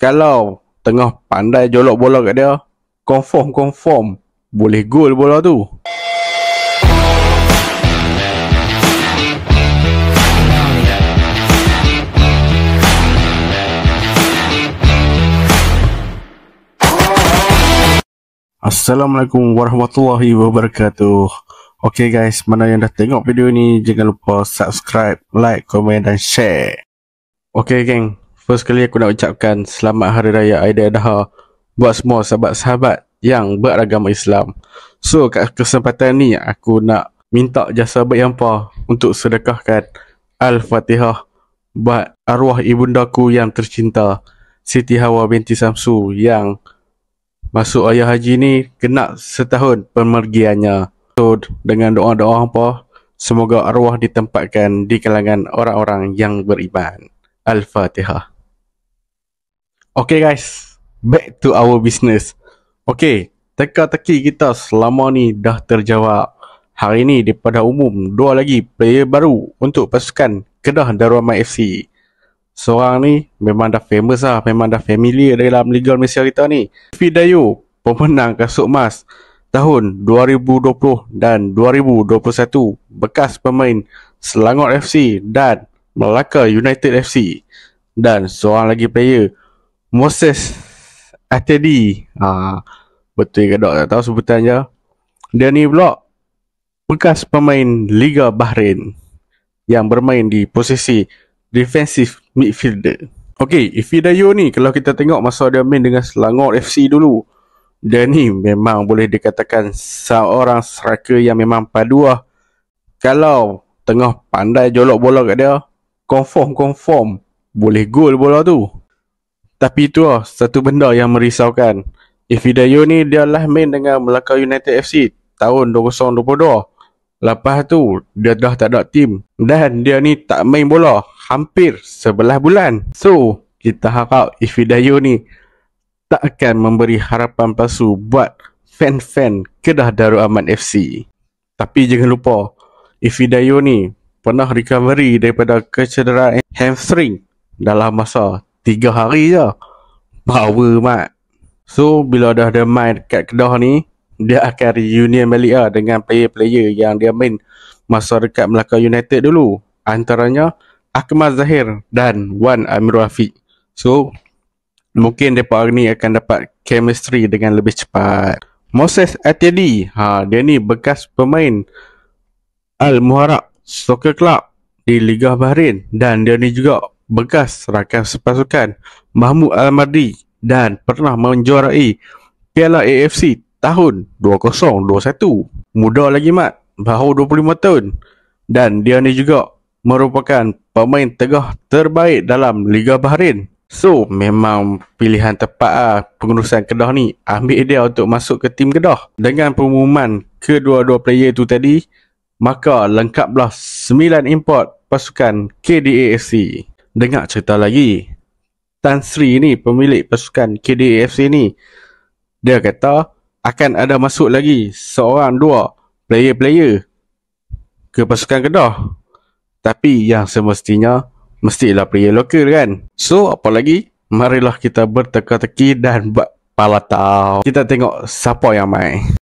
kalau tengah pandai jolok bola kat dia confirm confirm boleh gol bola tu Assalamualaikum warahmatullahi wabarakatuh Okay guys, mana yang dah tengok video ni Jangan lupa subscribe, like, komen dan share Okay geng, First kali aku nak ucapkan selamat Hari Raya Aidiladha buat semua sahabat-sahabat yang beragama Islam. So kat kesempatan ni aku nak minta jasa baik yang pah untuk sedekahkan Al-Fatihah buat arwah ibundaku yang tercinta Siti Hawa binti Samsu yang masuk ayah haji ni kena setahun pemergiannya. So dengan doa-doa hangpa semoga arwah ditempatkan di kalangan orang-orang yang beriman. Al-Fatihah. Okay guys, back to our business. Okay, teka-teki kita selama ni dah terjawab. Hari ni daripada umum, dua lagi player baru untuk pasukan Kedah Darwamai FC. Seorang ni memang dah famous lah, memang dah familiar dalam Liga Malaysia kita ni. Fidayu, pemenang kasut emas tahun 2020 dan 2021 bekas pemain Selangor FC dan Melaka United FC dan seorang lagi player Moses Atedi ha, Betul ke tak? tahu sebutan je Dia ni pula Bekas pemain Liga Bahrain Yang bermain di posisi Defensive midfielder Okay, Ifidayo ni Kalau kita tengok masa dia main dengan Selangor FC dulu Dia ni memang boleh dikatakan Seorang striker yang memang paduah Kalau tengah pandai jolok bola kat dia Confirm-confirm boleh gol bola tu. Tapi tu lah satu benda yang merisaukan. Ifidayo ni dia lah main dengan Melaka United FC tahun 2022. Lepas tu dia dah tak ada tim dan dia ni tak main bola hampir sebelah bulan. So kita harap Ifidayo ni tak akan memberi harapan palsu buat fan-fan Kedah Darul Aman FC. Tapi jangan lupa Ifidayo ni pernah recovery daripada kecederaan hamstring dalam masa Tiga hari je Power mat So bila dah ada main kat Kedah ni Dia akan reunion balik lah dengan player-player yang dia main Masa dekat Melaka United dulu Antaranya Akmal Zahir dan Wan Amir Rafiq So Mungkin mereka hari ni akan dapat chemistry dengan lebih cepat Moses Atiadi ha, Dia ni bekas pemain Al-Muharak Soccer Club di Liga Bahrain dan dia ni juga bekas rakan sepasukan Mahmud Al-Mardi dan pernah menjuarai Piala AFC tahun 2021. Muda lagi mat, baru 25 tahun dan dia ni juga merupakan pemain tegah terbaik dalam Liga Bahrain. So, memang pilihan tepat lah pengurusan Kedah ni ambil dia untuk masuk ke tim Kedah. Dengan pengumuman kedua-dua player tu tadi, maka lengkaplah 9 import pasukan KDAFC dengar cerita lagi Tan Sri ni pemilik pasukan KDAFC ni dia kata akan ada masuk lagi seorang dua player-player ke pasukan Kedah tapi yang semestinya mestilah player lokal kan so apa lagi marilah kita berteka-teki dan buat palatau kita tengok siapa yang main